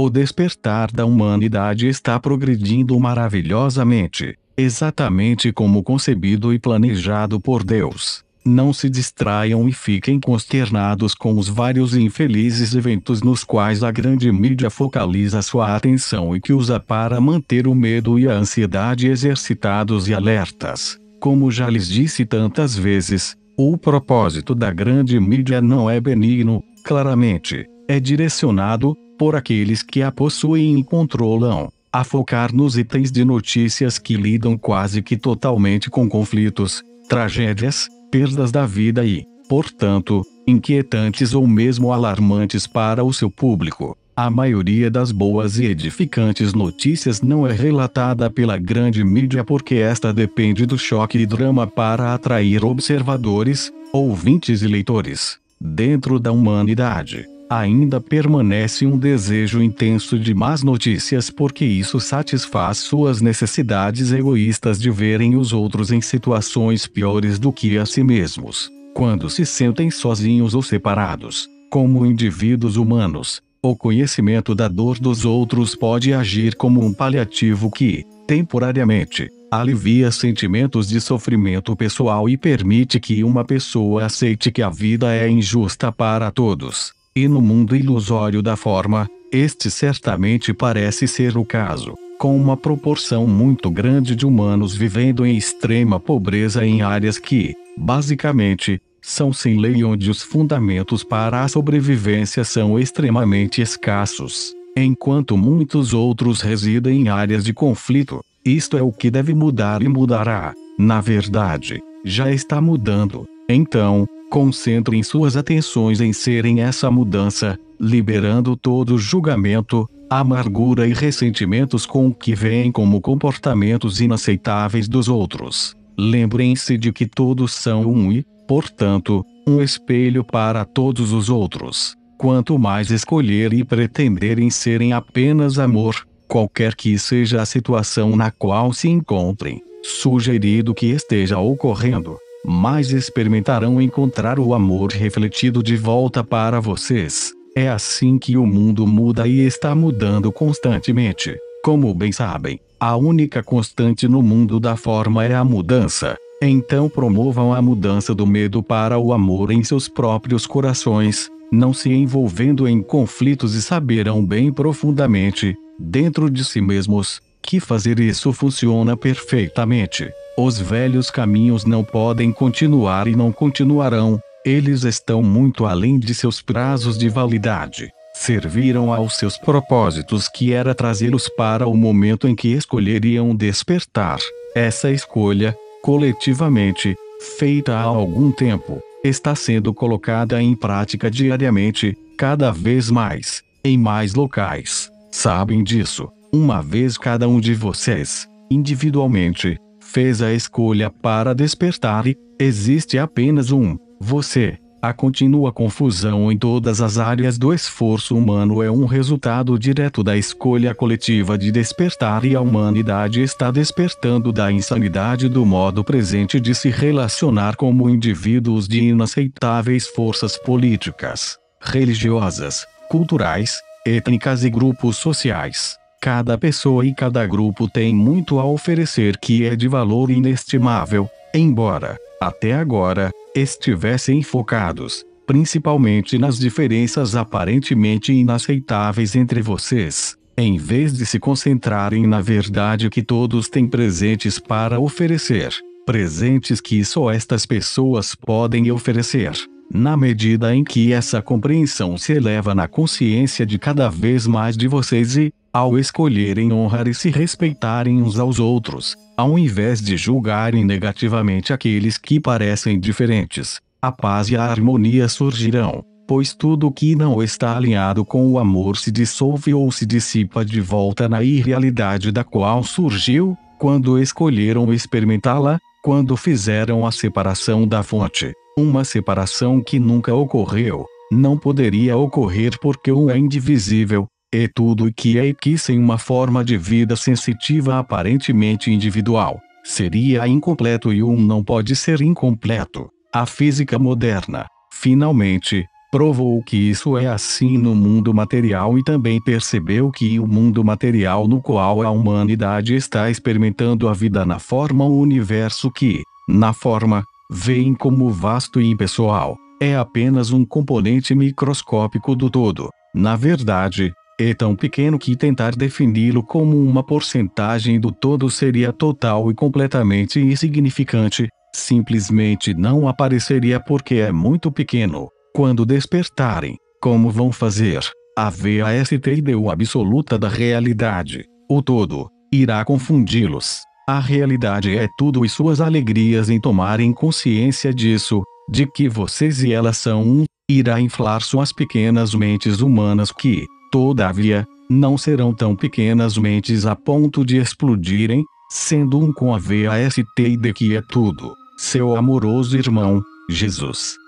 O despertar da humanidade está progredindo maravilhosamente, exatamente como concebido e planejado por Deus. Não se distraiam e fiquem consternados com os vários infelizes eventos nos quais a grande mídia focaliza sua atenção e que usa para manter o medo e a ansiedade exercitados e alertas. Como já lhes disse tantas vezes, o propósito da grande mídia não é benigno, claramente é direcionado, por aqueles que a possuem e controlam, a focar nos itens de notícias que lidam quase que totalmente com conflitos, tragédias, perdas da vida e, portanto, inquietantes ou mesmo alarmantes para o seu público. A maioria das boas e edificantes notícias não é relatada pela grande mídia porque esta depende do choque e drama para atrair observadores, ouvintes e leitores dentro da humanidade ainda permanece um desejo intenso de más notícias porque isso satisfaz suas necessidades egoístas de verem os outros em situações piores do que a si mesmos, quando se sentem sozinhos ou separados, como indivíduos humanos. O conhecimento da dor dos outros pode agir como um paliativo que, temporariamente, alivia sentimentos de sofrimento pessoal e permite que uma pessoa aceite que a vida é injusta para todos e no mundo ilusório da forma, este certamente parece ser o caso, com uma proporção muito grande de humanos vivendo em extrema pobreza em áreas que, basicamente, são sem lei onde os fundamentos para a sobrevivência são extremamente escassos, enquanto muitos outros residem em áreas de conflito. Isto é o que deve mudar e mudará. Na verdade, já está mudando. Então, concentrem suas atenções em serem essa mudança, liberando todo julgamento, amargura e ressentimentos com o que vêm como comportamentos inaceitáveis dos outros. Lembrem-se de que todos são um e, portanto, um espelho para todos os outros. Quanto mais escolher e pretenderem serem apenas amor, qualquer que seja a situação na qual se encontrem, sugerido que esteja ocorrendo, mas experimentarão encontrar o amor refletido de volta para vocês. É assim que o mundo muda e está mudando constantemente. Como bem sabem, a única constante no mundo da forma é a mudança. Então promovam a mudança do medo para o amor em seus próprios corações, não se envolvendo em conflitos e saberão bem profundamente, dentro de si mesmos, que fazer isso funciona perfeitamente. Os velhos caminhos não podem continuar e não continuarão, eles estão muito além de seus prazos de validade. Serviram aos seus propósitos, que era trazê-los para o momento em que escolheriam despertar. Essa escolha, coletivamente, feita há algum tempo, está sendo colocada em prática diariamente, cada vez mais, em mais locais. Sabem disso, uma vez cada um de vocês, individualmente, fez a escolha para despertar e, existe apenas um, você. A contínua confusão em todas as áreas do esforço humano é um resultado direto da escolha coletiva de despertar e a humanidade está despertando da insanidade do modo presente de se relacionar como indivíduos de inaceitáveis forças políticas, religiosas, culturais, étnicas e grupos sociais. Cada pessoa e cada grupo tem muito a oferecer que é de valor inestimável, embora, até agora, estivessem focados, principalmente nas diferenças aparentemente inaceitáveis entre vocês, em vez de se concentrarem na verdade que todos têm presentes para oferecer, presentes que só estas pessoas podem oferecer. Na medida em que essa compreensão se eleva na consciência de cada vez mais de vocês e, ao escolherem honrar e se respeitarem uns aos outros, ao invés de julgarem negativamente aqueles que parecem diferentes, a paz e a harmonia surgirão, pois tudo que não está alinhado com o amor se dissolve ou se dissipa de volta na irrealidade da qual surgiu, quando escolheram experimentá-la, quando fizeram a separação da fonte, uma separação que nunca ocorreu, não poderia ocorrer porque um é indivisível, é tudo o que é e que sem uma forma de vida sensitiva aparentemente individual, seria incompleto e um não pode ser incompleto. A física moderna, finalmente, provou que isso é assim no mundo material e também percebeu que o mundo material no qual a humanidade está experimentando a vida na forma o universo que, na forma, veem como vasto e impessoal, é apenas um componente microscópico do todo. Na verdade, é tão pequeno que tentar defini-lo como uma porcentagem do todo seria total e completamente insignificante, simplesmente não apareceria porque é muito pequeno. Quando despertarem, como vão fazer? A VAST deu absoluta da realidade. O todo irá confundi-los. A realidade é tudo e suas alegrias em tomarem consciência disso, de que vocês e elas são um, irá inflar suas pequenas mentes humanas que, Todavia, não serão tão pequenas mentes a ponto de explodirem, sendo um com a VAST e de que é tudo, seu amoroso irmão, Jesus.